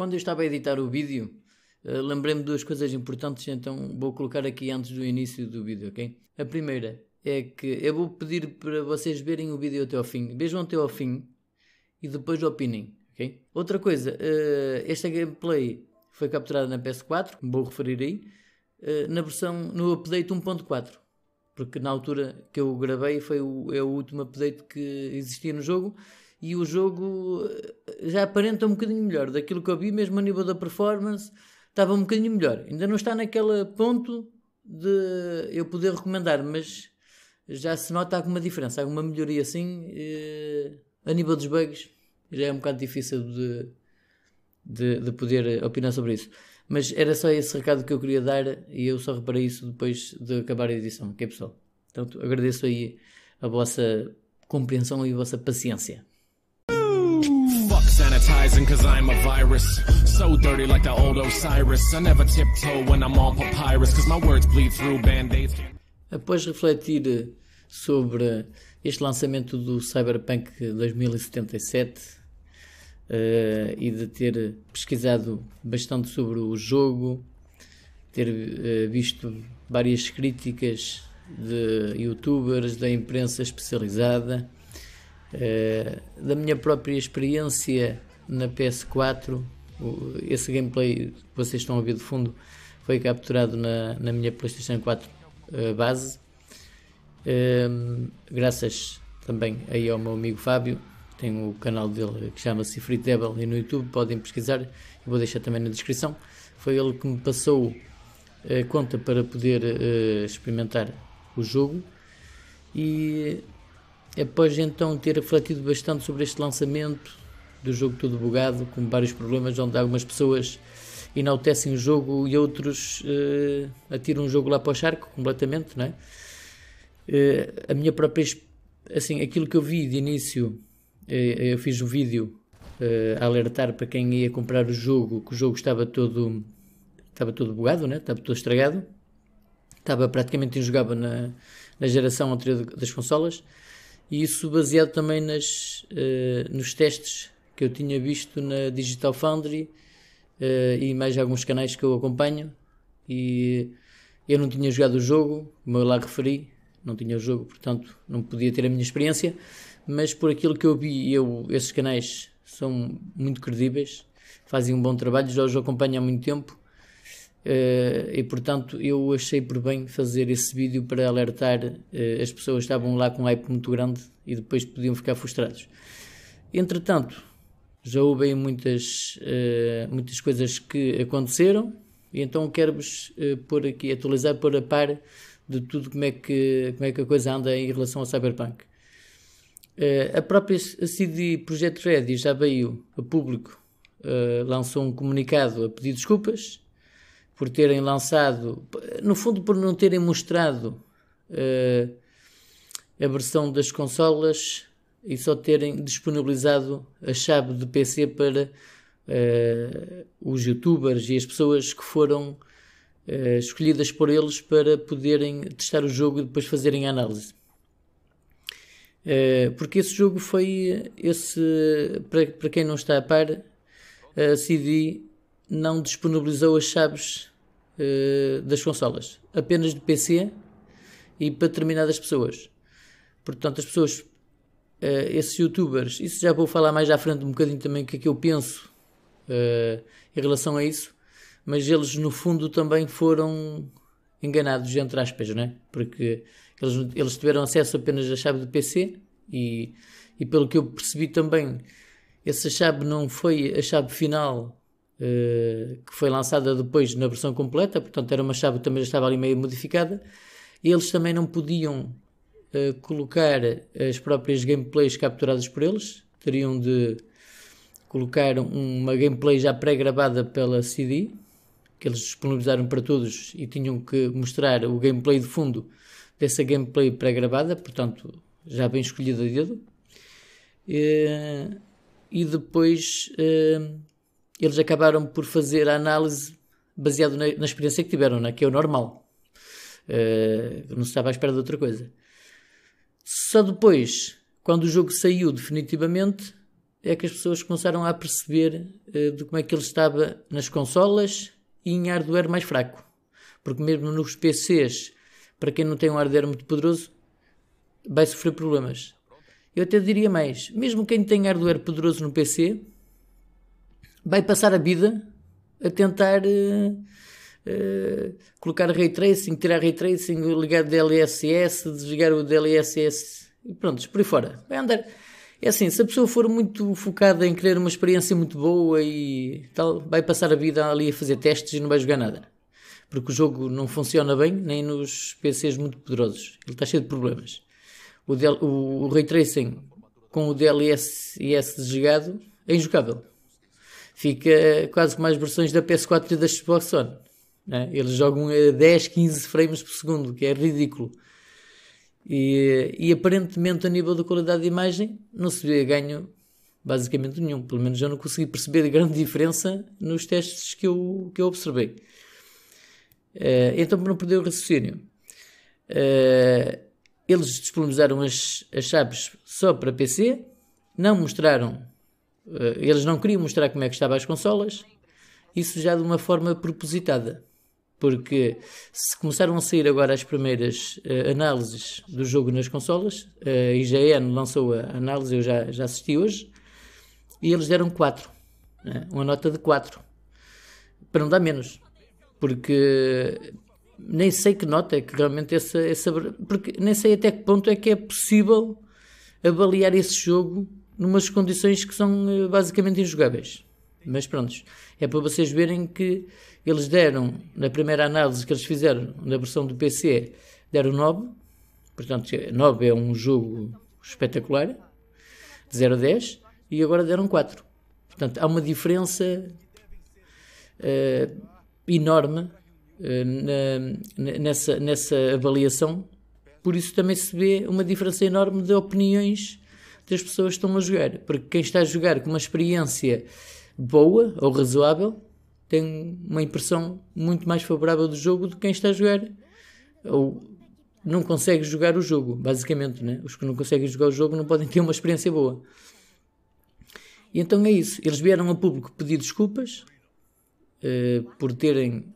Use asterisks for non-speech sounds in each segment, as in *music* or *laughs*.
Quando eu estava a editar o vídeo, uh, lembrei-me de duas coisas importantes, então vou colocar aqui antes do início do vídeo, ok? A primeira é que eu vou pedir para vocês verem o vídeo até ao fim. Vejam até ao fim e depois opinem, ok? Outra coisa, uh, esta gameplay foi capturada na PS4, vou referir aí, uh, na versão, no update 1.4. Porque na altura que eu gravei foi o, é o último update que existia no jogo e o jogo eh, já aparenta um bocadinho melhor. Daquilo que eu vi, mesmo a nível da performance, estava um bocadinho melhor. Ainda não está naquele ponto de eu poder recomendar, mas já se nota alguma diferença, alguma melhoria assim. a nível dos bugs, já é um bocado difícil de, de, de, poder opinar sobre isso. Mas era só esse recado que eu queria dar e eu só reparei isso depois de acabar a edição, ok é pessoal? Portanto, agradeço aí a vossa compreensão e a vossa paciência sanitizing cause I'm a virus. So dirty like the old Osiris. I never tiptoe when I'm on papyrus cause my words bleed through band-aids. Após refletir sobre este lançamento do Cyberpunk 2077 uh, eh, e de ter pesquisado bastante sobre o jogo, ter uh, visto várias críticas de youtubers, da imprensa especializada, uh, da minha própria experiência na PS4. Esse gameplay que vocês estão a ouvir de fundo foi capturado na, na minha PlayStation 4 uh, eh, base, ehm, graças também aí ao meu amigo Fábio. Tem o canal dele que chama-se Free Devil e no YouTube podem pesquisar. vou deixar também na descrição. Foi ele que me passou a eh, conta para poder uh, experimentar o jogo. E após então ter refletido bastante sobre este lançamento, do jogo todo bugado, com vários problemas, onde algumas pessoas enaltecem o jogo e outros uh, atiram o jogo lá para o charco completamente, não é? Uh, a minha própria. Assim, aquilo que eu vi de início, uh, eu fiz um vídeo a alertar para quem ia comprar o jogo que o jogo estava todo. Estava todo bugado, né? estava todo estragado, estava praticamente injogável na, na geração anterior das consolas, e isso baseado também nas, nos testes que eu tinha visto na Digital Foundry uh, e mais alguns canais que eu acompanho. E eu não tinha jogado o jogo, como eu lá referi, não tinha o jogo, portanto não podia ter a minha experiência. Mas por aquilo que eu vi, eu, esses canais são muito credíveis, fazem um bom trabalho, já os acompanho há muito tempo. Uh, e portanto eu achei por bem fazer esse vídeo para alertar uh, as pessoas que estavam lá com um hype muito grande e depois podiam ficar frustrados. Entretanto, já houve muitas, eh, muitas coisas que aconteceram e então quero-vos eh, pôr aqui, atualizar, pôr a par de tudo como é, que, como é que a coisa anda em relação ao Cyberpunk. Eh, a própria CD Projekt Red já veio a público, lançou um comunicado a pedir desculpas por terem lançado, no fundo por não terem mostrado a versão das consolas e só terem disponibilizado a chave de PC para uh, os youtubers e as pessoas que foram uh, escolhidas por eles para poderem testar o jogo e depois fazerem a análise. Uh, porque esse jogo foi esse, para, para quem não está a par, a CD não disponibilizou as chaves das consolas, apenas de PC e para determinadas pessoas. Portanto, as pessoas uh, esses youtubers. Isso já vou falar mais à frente um bocadinho também o que é que eu penso uh, em relação a isso, mas eles no fundo também foram enganados, entre aspas, não é? Porque eles, eles tiveram acesso apenas à chave do PC e, e pelo que eu percebi também, essa chave não foi a chave final Uh, que foi lançada depois na versão completa, portanto era uma chave que também já estava ali meio modificada, eles também não podiam uh, colocar as próprias gameplays capturadas por eles, teriam de colocar uma gameplay já pré-gravada pela CD, que eles disponibilizaram para todos e tinham que mostrar o gameplay de fundo dessa gameplay pré-gravada, portanto, já bem escolhida a dedo. Eh, e depois uh, eles acabaram por fazer a análise baseado na, na experiência que tiveram, né? que é o normal. Uh, não se estava à espera de outra coisa. Só depois, quando o jogo saiu definitivamente, é que as pessoas começaram a perceber uh, de como é que ele estava nas consolas e em hardware mais fraco. Porque mesmo nos PCs, para quem não tem um hardware muito poderoso, vai sofrer problemas. Eu até diria mais, mesmo quem tem hardware poderoso no PC, vai passar a vida a tentar uh, eh, colocar ray tracing, tirar ray tracing, ligar o DLSS, desligar o DLSS e pronto, por aí fora. Vai andar. É assim, se a pessoa for muito focada em querer uma experiência muito boa e tal, vai passar a vida ali a fazer testes e não vai jogar nada. Porque o jogo não funciona bem, nem nos PCs muito poderosos. Ele está cheio de problemas. O, DL, o, o ray tracing com o DLSS desligado é injogável. Fica quase como as versões da PS4 e da Xbox One né? Eles jogam a 10, 15 frames por segundo, que é ridículo. E, e aparentemente, a nível da qualidade de imagem, não se vê ganho basicamente nenhum. Pelo menos eu não consegui perceber grande diferença nos testes que eu, que eu observei. Uh, então, para não perder o raciocínio, uh, eles disponibilizaram as, as chaves só para PC, não mostraram, uh, eles não queriam mostrar como é que estavam as consolas, isso já de uma forma propositada porque se começaram a sair agora as primeiras uh, análises do jogo nas consolas, eh, a uh, IGN lançou a análise, eu já, já assisti hoje, e eles deram 4, né? uma nota de 4, para não dar menos, porque nem sei que nota é que realmente essa, essa porque nem sei até que ponto é que é possível avaliar esse jogo numas condições que são uh, basicamente injogáveis. Mas pronto é para vocês verem que eles deram, na primeira análise que eles fizeram, na versão do PC, deram 9. Portanto, 9 é, é um jogo espetacular, de 0 a 10, e agora deram 4. Portanto, há uma diferença uh, enorme uh, na, nessa, nessa avaliação. Por isso também se vê uma diferença enorme de opiniões das pessoas que estão a jogar. Porque quem está a jogar com uma experiência boa ou razoável, tem uma impressão muito mais favorável do jogo do que quem está a jogar ou não consegue jogar o jogo, basicamente. Né? Os que não conseguem jogar o jogo não podem ter uma experiência boa. E então é isso. Eles vieram ao público pedir desculpas uh, por terem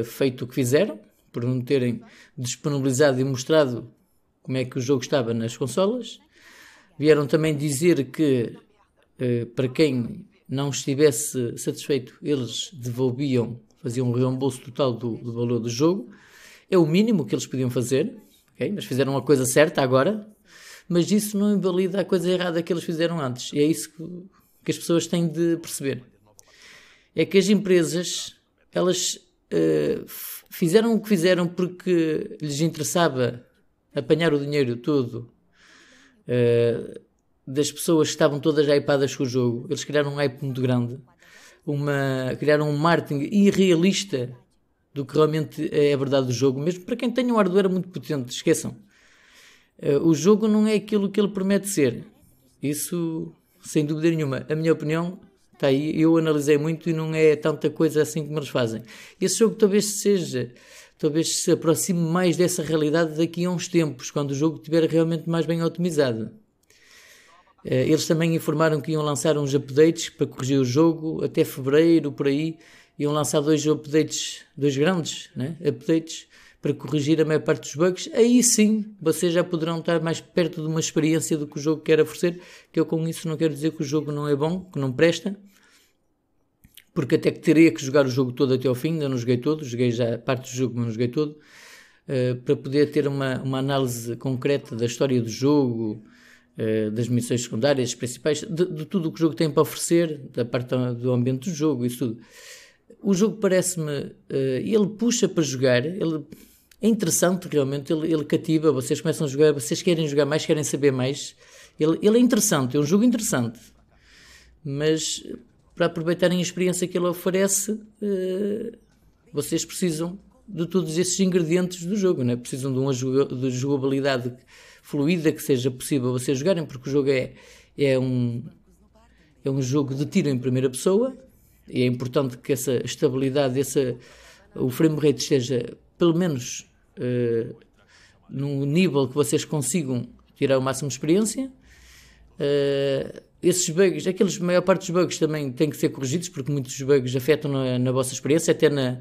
uh, feito o que fizeram, por não terem disponibilizado e mostrado como é que o jogo estava nas consolas. Vieram também dizer que, uh, para quem não estivesse satisfeito, eles devolviam, faziam um reembolso total do, do valor do jogo. É o mínimo que eles podiam fazer, okay? mas fizeram a coisa certa agora, mas isso não invalida a coisa errada que eles fizeram antes. E é isso que, que as pessoas têm de perceber. É que as empresas, elas uh, fizeram o que fizeram porque lhes interessava apanhar o dinheiro todo uh, das pessoas que estavam todas hypadas com o jogo. Eles criaram um hype muito grande, uma, criaram um marketing irrealista do que realmente é a verdade do jogo, mesmo para quem tem um hardware muito potente, esqueçam. Eh, o jogo não é aquilo que ele promete ser. Isso, sem dúvida nenhuma. A minha opinião está aí. Eu analisei muito e não é tanta coisa assim como eles fazem. Esse jogo talvez seja, talvez se aproxime mais dessa realidade daqui a uns tempos, quando o jogo estiver realmente mais bem otimizado. Eh, eles também informaram que iam lançar uns updates para corrigir o jogo até fevereiro, por aí. Iam lançar dois updates, dois grandes né? updates, para corrigir a maior parte dos bugs. Aí sim vocês já poderão estar mais perto de uma experiência do que o jogo quer oferecer. Que eu com isso não quero dizer que o jogo não é bom, que não presta, porque até que teria que jogar o jogo todo até ao fim. Ainda não joguei todo, joguei já parte do jogo, mas não joguei todo. Uh, para poder ter uma, uma análise concreta da história do jogo, eh, das missões secundárias, principais, de, de, tudo o que o jogo tem para oferecer, da parte do ambiente do jogo, isso tudo. O jogo parece-me. Eh, ele puxa para jogar, ele é interessante realmente, ele, ele cativa, vocês começam a jogar, vocês querem jogar mais, querem saber mais. Ele, ele é interessante, é um jogo interessante. Mas para aproveitarem a experiência que ele oferece, eh, vocês precisam de todos esses ingredientes do jogo, né? precisam de uma jogabilidade fluida que seja possível vocês jogarem, porque o jogo é, é, um, é um jogo de tiro em primeira pessoa e é importante que essa estabilidade, essa, o frame rate esteja pelo menos uh, num nível que vocês consigam tirar o máximo de experiência. Uh, esses bugs, aqueles, a maior parte dos bugs também têm que ser corrigidos porque muitos bugs afetam na, na vossa experiência, até na,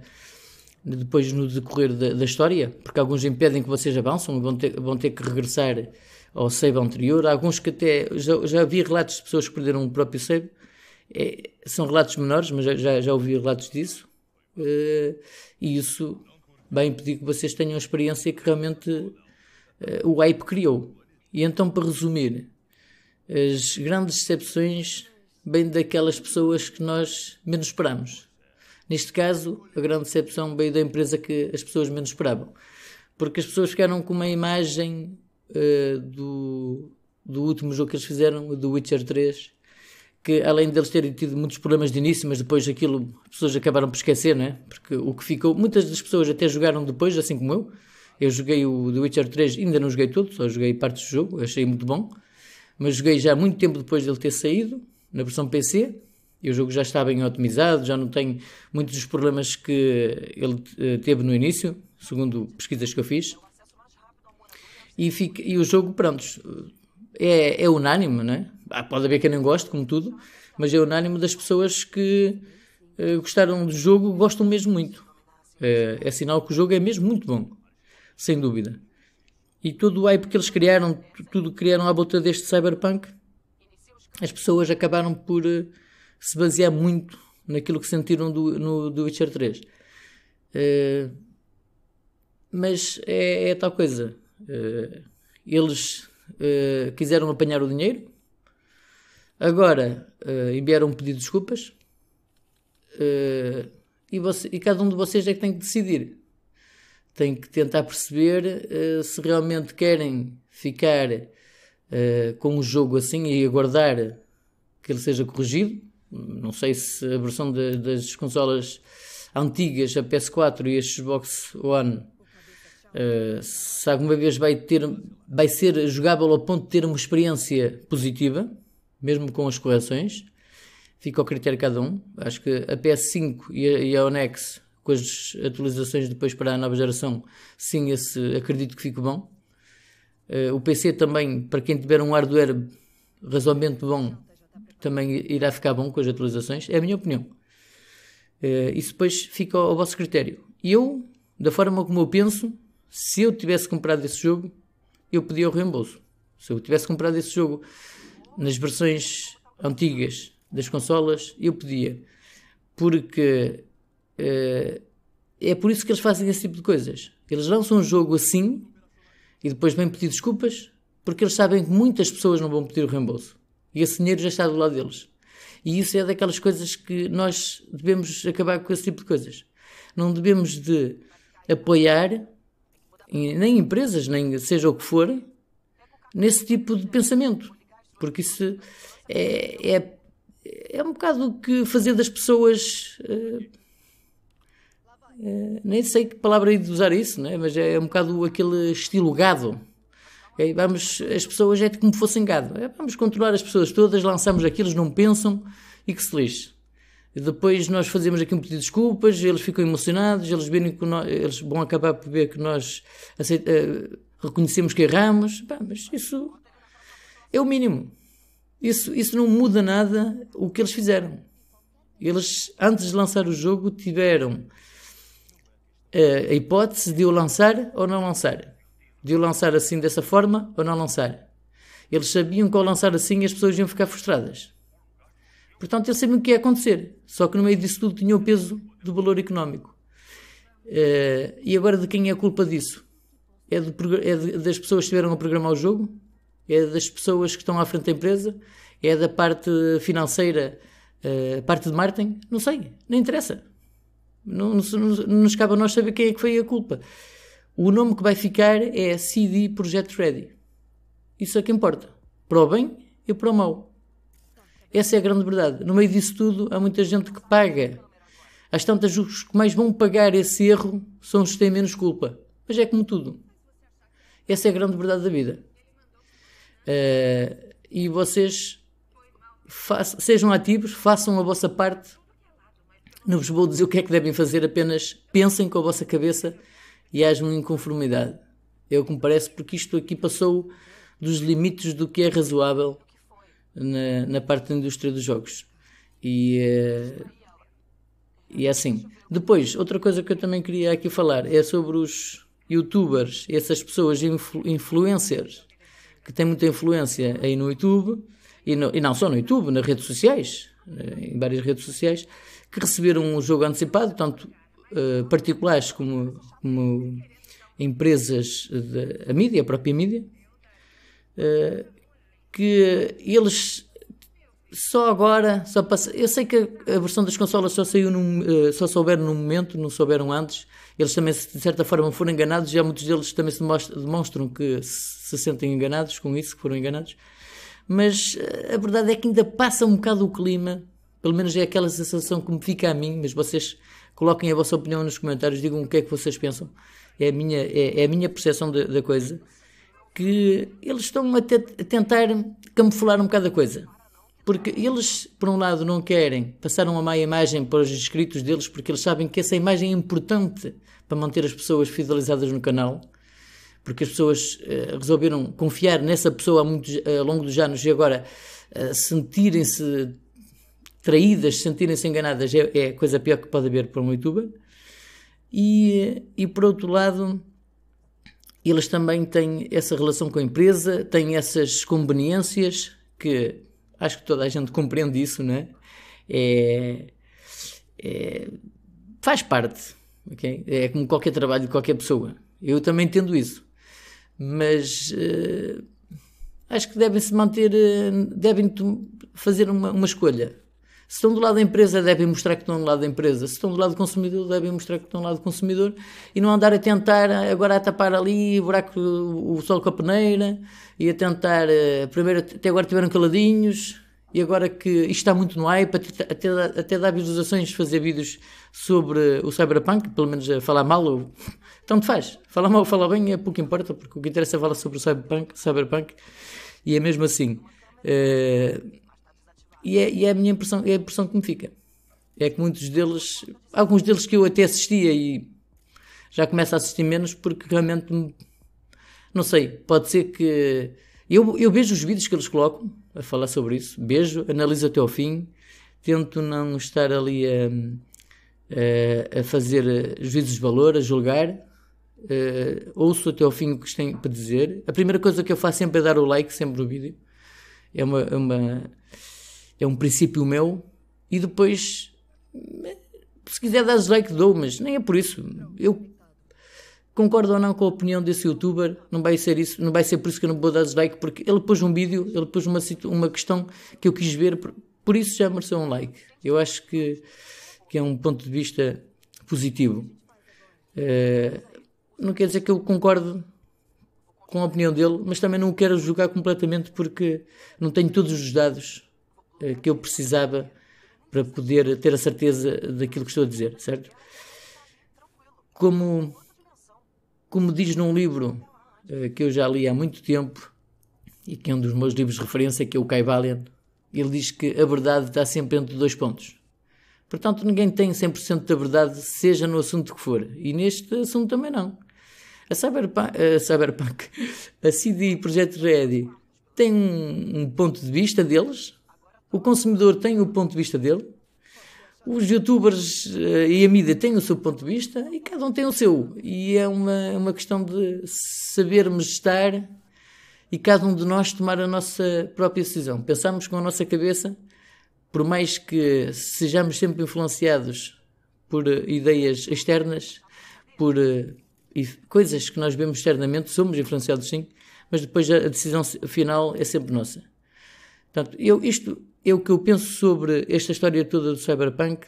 depois no decorrer da, da, história, porque alguns impedem que vocês avançam, vão ter, vão ter que regressar ao save anterior, alguns que até, já, já vi relatos de pessoas que perderam o próprio save, é, são relatos menores, mas já, já, já ouvi relatos disso, uh, e isso vai impedir que vocês tenham a experiência que realmente uh, o hype criou. E então, para resumir, as grandes decepções vêm daquelas pessoas que nós menos esperamos Neste caso, a grande decepção veio da empresa que as pessoas menos esperavam, porque as pessoas ficaram com uma imagem uh, do, do último jogo que eles fizeram, do Witcher 3, que além deles terem tido muitos problemas de início, mas depois aquilo as pessoas acabaram por esquecer, né? Porque o que ficou, muitas das pessoas até jogaram depois, assim como eu. Eu joguei o The Witcher 3, ainda não joguei tudo, só joguei partes do jogo, achei muito bom, mas joguei já muito tempo depois dele ter saído, na versão PC, e o jogo já está bem otimizado, já não tem muitos dos problemas que ele eh, teve no início, segundo pesquisas que eu fiz. E, fica, e o jogo, pronto, eh, é, é unânime, né? pode haver quem não goste, como tudo, mas é unânime das pessoas que eh, gostaram do jogo, gostam mesmo muito. É, é sinal que o jogo é mesmo muito bom, sem dúvida. E todo o hype que eles criaram, tudo criaram à volta deste Cyberpunk, as pessoas acabaram por se basear muito naquilo que sentiram do, no Witcher 3. Uh, eh, mas é, é, tal coisa. Uh, eles uh, quiseram apanhar o dinheiro, agora enviaram um pedido de desculpas e, você, e, cada um de vocês é que tem que decidir. Tem que tentar perceber se realmente querem ficar com o jogo assim e aguardar que ele seja corrigido não sei se a versão de, das consolas antigas, a PS4 e a Xbox One, uh, se alguma vez vai, ter, vai ser jogável ao ponto de ter uma experiência positiva, mesmo com as correções. Fica ao critério de cada um. Acho que a PS5 e a, e a Onex, com as atualizações depois para a nova geração, sim, esse acredito que fique bom. Uh, o PC também, para quem tiver um hardware razoavelmente bom, também irá ficar bom com as atualizações, é a minha opinião. Uh, isso depois fica ao, ao vosso critério. Eu, da forma como eu penso, se eu tivesse comprado esse jogo, eu pedia o reembolso. Se eu tivesse comprado esse jogo nas versões antigas das consolas, eu pedia. Porque uh, é por isso que eles fazem esse tipo de coisas. Eles lançam um jogo assim e depois vêm pedir desculpas porque eles sabem que muitas pessoas não vão pedir o reembolso. E esse dinheiro já está do lado deles. E isso é daquelas coisas que nós devemos acabar com esse tipo de coisas. Não devemos de apoiar nem empresas, nem seja o que for, nesse tipo de pensamento. Porque isso é, é, é um bocado o que fazer das pessoas. Eh, eh, nem sei que palavra aí de usar isso, né? mas é um bocado aquele estilo gado. Okay? Vamos, as pessoas é como fossem gado. É, vamos controlar as pessoas todas, lançamos aquilo, eles não pensam e que se lixe. Depois nós fazemos aqui um pedido de desculpas, eles ficam emocionados, eles, verem que nós, eles vão acabar por ver que nós aceita, uh, eh, reconhecemos que erramos. mas isso é o mínimo. Isso, isso não muda nada o que eles fizeram. Eles, antes de lançar o jogo, tiveram uh, a hipótese de o lançar ou não lançar de o lançar assim dessa forma ou não lançar. Eles sabiam que ao lançar assim as pessoas iam ficar frustradas. Portanto, eles sabiam o que ia acontecer, só que no meio disso tudo tinha o peso do valor económico. Uh, e agora de quem é a culpa disso? É, do, é das pessoas que estiveram a programar o jogo? É das pessoas que estão à frente da empresa? É da parte financeira, uh, parte de marketing? Não sei, não interessa. Não, não, não, não nos cabe a nós saber quem é que foi a culpa. O nome que vai ficar é CD Project Ready. Isso é que importa. Para o bem e para o mal. Essa é a grande verdade. No meio disso tudo, há muita gente que paga. As tantas, os que mais vão pagar esse erro são os que têm menos culpa. Mas é como tudo. Essa é a grande verdade da vida. Uh, e vocês sejam ativos, façam a vossa parte. Não vos vou dizer o que é que devem fazer, apenas pensem com a vossa cabeça e haja uma inconformidade. É o que me parece, porque isto aqui passou dos limites do que é razoável na, na parte da indústria dos jogos. E, é, e é assim. Depois, outra coisa que eu também queria aqui falar é sobre os youtubers, essas pessoas influ, influencers, que têm muita influência aí no YouTube, e, no, e não só no YouTube, nas redes sociais, eh, em várias redes sociais, que receberam um jogo antecipado, portanto, eh, particulares como, como empresas da mídia, a própria mídia, uh, que eles só agora, só passa, eu sei que a, a versão das consolas só saiu num, uh, só souberam num momento, não souberam antes. Eles também de certa forma foram enganados, já muitos deles também se demonstram, demonstram que se sentem enganados com isso, que foram enganados. Mas a verdade é que ainda passa um bocado o clima, pelo menos é aquela sensação que me fica a mim, mas vocês Coloquem a vossa opinião nos comentários, digam o que é que vocês pensam. É a minha, é, é a minha percepção da, coisa. Que eles estão a, te, a tentar camuflar um bocado a coisa. Porque eles, por um lado, não querem passar uma má imagem para os inscritos deles, porque eles sabem que essa imagem é importante para manter as pessoas fidelizadas no canal, porque as pessoas uh, resolveram confiar nessa pessoa há muito, uh, eh, ao longo dos anos e agora uh, sentirem-se traídas, sentirem-se enganadas, é, é, a coisa pior que pode haver para um youtuber. E, e por outro lado, eles também têm essa relação com a empresa, têm essas conveniências que acho que toda a gente compreende isso, né? É, é, faz parte, ok? É como qualquer trabalho de qualquer pessoa. Eu também entendo isso, mas uh, acho que devem se manter, eh, devem fazer uma, uma escolha se estão do lado da empresa, devem mostrar que estão do lado da empresa. Se estão do lado do consumidor, devem mostrar que estão do lado do consumidor e não andar a tentar eh, agora a tapar ali o buraco, o sol com a peneira e a tentar. Eh, primeiro, até agora tiveram caladinhos e agora que isto está muito no hype, até, até, até dar visualizações, fazer vídeos sobre o Cyberpunk, pelo menos a eh, falar mal ou. *laughs* Tanto faz. Falar mal ou falar bem é pouco importa, porque o que interessa é falar sobre o Cyberpunk, cyberpunk e é mesmo assim. E é, e é a minha impressão, é a impressão que me fica. É que muitos deles, alguns deles que eu até assistia e já começo a assistir menos porque realmente, não sei, pode ser que. Eu, eu vejo os vídeos que eles colocam a falar sobre isso, beijo, analiso até ao fim, tento não estar ali a, a, a fazer eh, juízos de valor, a julgar, Uh, ouço até ao fim o que têm para dizer. A primeira coisa que eu faço sempre é dar o like sempre no vídeo. É uma, é uma é um princípio meu, e depois, se quiser dar like, dou, mas nem é por isso. Eu concordo ou não com a opinião desse youtuber, não vai ser isso, não vai ser por isso que eu não vou dar dislike, porque ele pôs um vídeo, ele pôs uma, uma questão que eu quis ver, por isso já mereceu um like. Eu acho que, que é um ponto de vista positivo. Eh, não quer dizer que eu concordo com a opinião dele, mas também não o quero julgar completamente porque não tenho todos os dados eh, que eu precisava para poder ter a certeza daquilo que estou a dizer, certo? Como, como diz num livro eh, que eu já li há muito tempo e que é um dos meus livros de referência, que é o Kai Valen, ele diz que a verdade está sempre entre dois pontos. Portanto, ninguém tem 100% da verdade, seja no assunto que for. E neste assunto também não. A Cyberpunk, a, Cyberpunk, *laughs* a CD Projekt Red tem têm um ponto de vista deles, o consumidor tem o ponto de vista dele, os youtubers eh, e a mídia têm o seu ponto de vista e cada um tem o seu. E é uma, é uma questão de sabermos estar e cada um de nós tomar a nossa própria decisão. Pensarmos com a nossa cabeça, por mais que sejamos sempre influenciados por eh, ideias externas, por eh, coisas que nós vemos externamente, somos influenciados sim, mas depois a decisão final é sempre nossa. Portanto, eu, isto eu que eu penso sobre esta história toda do cyberpunk,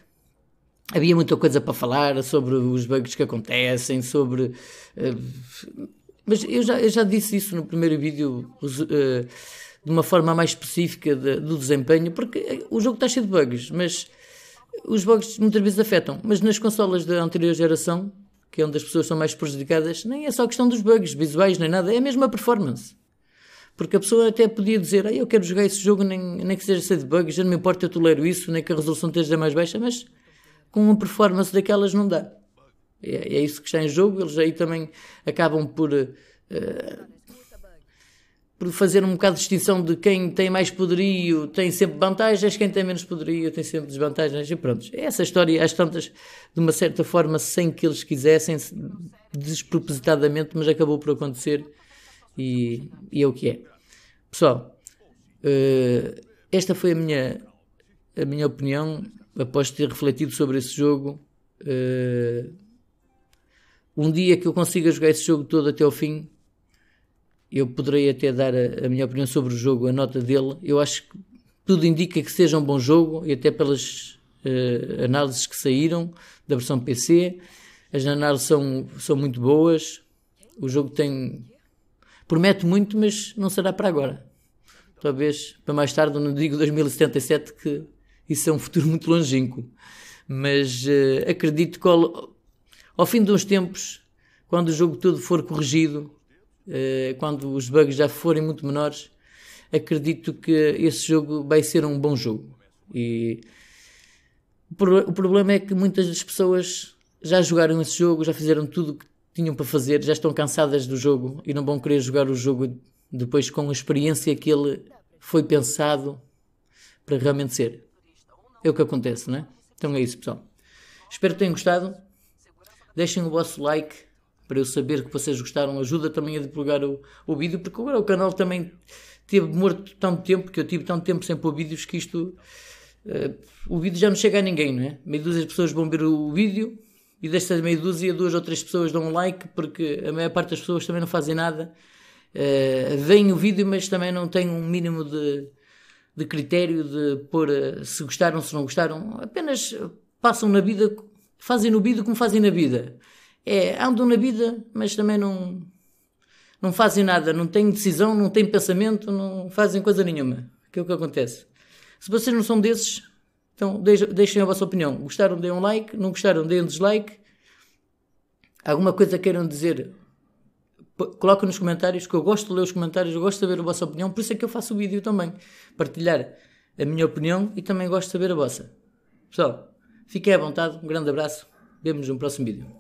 havia muita coisa para falar sobre os bugs que acontecem, sobre. Uh, mas eu já, eu já, disse isso no primeiro vídeo, uh, de uma forma mais específica de, do desempenho, porque eh, o jogo está cheio de bugs, mas os bugs muitas vezes afetam. Mas nas consolas da anterior geração, que é onde as pessoas são mais prejudicadas, nem é só questão dos bugs visuais, nem nada, é mesmo a performance. Porque a pessoa até podia dizer, ah, eu quero jogar esse jogo, nem, nem que seja sem de bugs, já não me importa, eu tolero isso, nem que a resolução esteja mais baixa, mas com uma performance daquelas não dá. É, é isso que está em jogo, eles aí também acabam por. Uh, por fazer um bocado de distinção de quem tem mais poderio tem sempre vantagens, quem tem menos poderio tem sempre desvantagens, e pronto. É Essa história, às tantas, de uma certa forma, sem que eles quisessem, despropositadamente, mas acabou por acontecer. E, e é o que é. Pessoal, uh, esta foi a minha, a minha opinião após ter refletido sobre esse jogo. Uh, um dia que eu consiga jogar esse jogo todo até ao fim, eu poderei até dar a, a, minha opinião sobre o jogo, a nota dele. Eu acho que tudo indica que seja um bom jogo, e até pelas uh, análises que saíram da versão PC, as análises são, são muito boas. O jogo tem, Promete muito, mas não será para agora. Talvez para mais tarde, não digo 2077, que isso é um futuro *laughs* muito longínquo. Mas uh, acredito que ao, ao, fim de uns tempos, quando o jogo todo for corrigido, uh, quando os bugs já forem muito menores, acredito que esse jogo vai ser um bom jogo. E o problema é que muitas das pessoas já jogaram esse jogo, já fizeram tudo o que tinham para fazer já estão cansadas do jogo e não vão querer jogar o jogo depois com a experiência que ele foi pensado para realmente ser. É o que acontece, não é? Então é isso, pessoal. Espero que tenham gostado. Deixem o vosso like para eu saber que vocês gostaram. Ajuda também a divulgar o, o vídeo, porque agora o canal também teve morto tanto tempo, que eu tive tanto tempo sem pôr vídeos, que isto. Uh, o vídeo já não chega a ninguém, não é? Meia dúzia de pessoas vão ver o vídeo e destas meia dúzia, duas ou três pessoas dão um like, porque a maior parte das pessoas também não fazem nada. Uh, veem o vídeo, mas também não têm um mínimo de, de critério de pôr eh, se gostaram, se não gostaram. Apenas passam na vida, fazem no vídeo como fazem na vida. É, andam na vida, mas também não, não fazem nada, não têm decisão, não têm pensamento, não fazem coisa nenhuma. Que é o que acontece. Se vocês não são desses, então deixem a vossa opinião. Gostaram, deem um like. Não gostaram, deem um dislike. Alguma coisa queiram dizer, coloquem nos comentários, que eu gosto de ler os comentários, eu gosto de saber a vossa opinião, por isso é que eu faço o vídeo também. Partilhar a minha opinião e também gosto de saber a vossa. Pessoal, fiquem à vontade, um grande abraço, vemos no próximo vídeo.